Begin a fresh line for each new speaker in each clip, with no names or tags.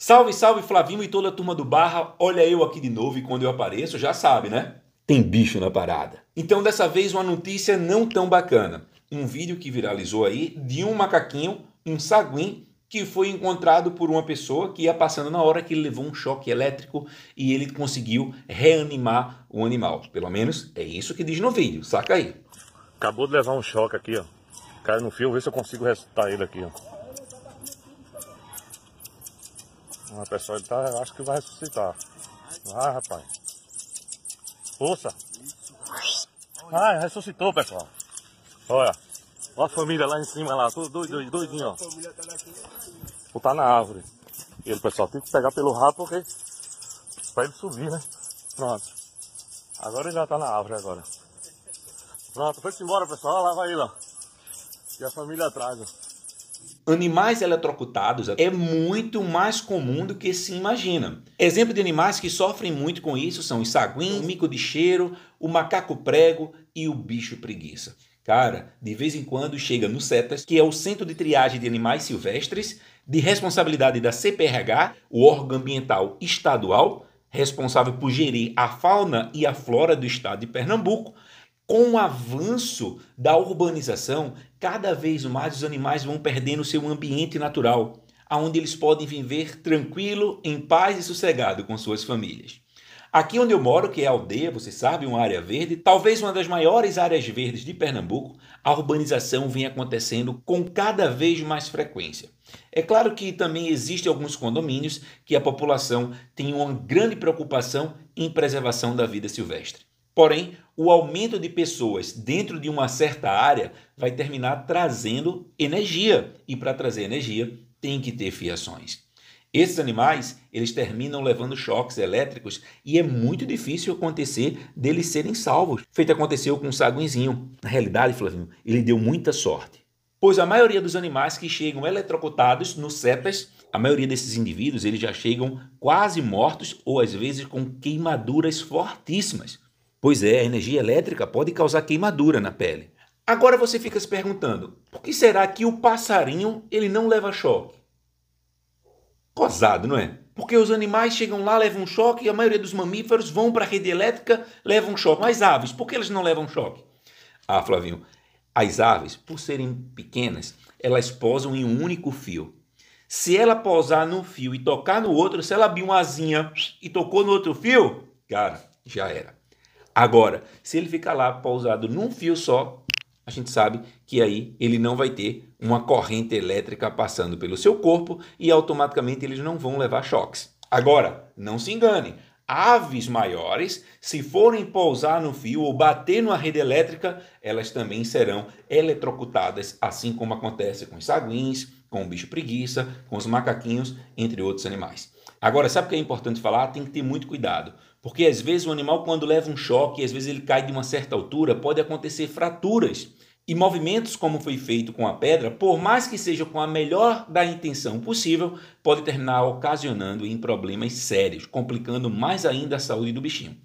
Salve, salve Flavinho e toda a turma do Barra. Olha eu aqui de novo e quando eu apareço, já sabe, né? Tem bicho na parada. Então, dessa vez, uma notícia não tão bacana. Um vídeo que viralizou aí de um macaquinho, um saguim, que foi encontrado por uma pessoa que ia passando na hora que ele levou um choque elétrico e ele conseguiu reanimar o animal. Pelo menos é isso que diz no vídeo, saca aí. Acabou de levar um choque aqui, ó. Caiu no fio, vê se eu consigo ressuscitar ele aqui, ó. Uma pessoa tá, acho que vai ressuscitar. Vai, rapaz. Força. Ah, ressuscitou, pessoal. Olha. Olha a família lá em cima, lá. Tudo dois doidinho, ó. Ou tá na árvore. E ele, pessoal, tem que pegar pelo rabo porque... Pra ele subir, né? Pronto. Agora ele já tá na árvore agora. Pronto, foi-se embora, pessoal. Olha lá, vai ele, ó. E a família atrás, ó. Animais eletrocutados é muito mais comum do que se imagina. Exemplo de animais que sofrem muito com isso são o saguim, o mico de cheiro, o macaco prego e o bicho preguiça. Cara, de vez em quando chega no CETAS, que é o Centro de Triagem de Animais Silvestres, de responsabilidade da CPRH, o órgão ambiental estadual, responsável por gerir a fauna e a flora do estado de Pernambuco, com o avanço da urbanização, cada vez mais os animais vão perdendo seu ambiente natural, aonde eles podem viver tranquilo, em paz e sossegado com suas famílias. Aqui onde eu moro, que é aldeia, você sabe, uma área verde, talvez uma das maiores áreas verdes de Pernambuco, a urbanização vem acontecendo com cada vez mais frequência. É claro que também existem alguns condomínios que a população tem uma grande preocupação em preservação da vida silvestre. Porém, o aumento de pessoas dentro de uma certa área vai terminar trazendo energia. E para trazer energia, tem que ter fiações. Esses animais, eles terminam levando choques elétricos e é muito difícil acontecer deles serem salvos. Feito aconteceu com o saguinzinho. Na realidade, Flavinho, ele deu muita sorte. Pois a maioria dos animais que chegam eletrocutados no setas, a maioria desses indivíduos, eles já chegam quase mortos ou às vezes com queimaduras fortíssimas. Pois é, a energia elétrica pode causar queimadura na pele. Agora você fica se perguntando, por que será que o passarinho ele não leva choque? Cosado, não é? Porque os animais chegam lá, levam choque, e a maioria dos mamíferos vão para a rede elétrica, levam choque. Mas aves, por que eles não levam choque? Ah, Flavinho, as aves, por serem pequenas, elas posam em um único fio. Se ela pousar num fio e tocar no outro, se ela abrir uma asinha e tocou no outro fio, cara, já era. Agora, se ele ficar lá pousado num fio só, a gente sabe que aí ele não vai ter uma corrente elétrica passando pelo seu corpo e automaticamente eles não vão levar choques. Agora, não se engane, aves maiores, se forem pousar no fio ou bater numa rede elétrica, elas também serão eletrocutadas, assim como acontece com os saguins, com o bicho preguiça, com os macaquinhos, entre outros animais. Agora, sabe o que é importante falar? Tem que ter muito cuidado, porque às vezes o animal, quando leva um choque, às vezes ele cai de uma certa altura, pode acontecer fraturas e movimentos como foi feito com a pedra, por mais que seja com a melhor da intenção possível, pode terminar ocasionando em problemas sérios, complicando mais ainda a saúde do bichinho.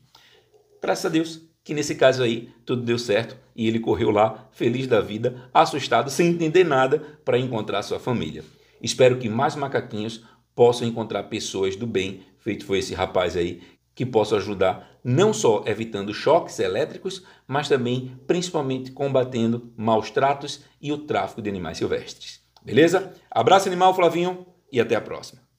Graças a Deus que nesse caso aí tudo deu certo e ele correu lá feliz da vida, assustado, sem entender nada, para encontrar sua família. Espero que mais macaquinhos possam encontrar pessoas do bem, feito foi esse rapaz aí que possam ajudar não só evitando choques elétricos, mas também principalmente combatendo maus tratos e o tráfico de animais silvestres. Beleza? Abraço animal, Flavinho, e até a próxima.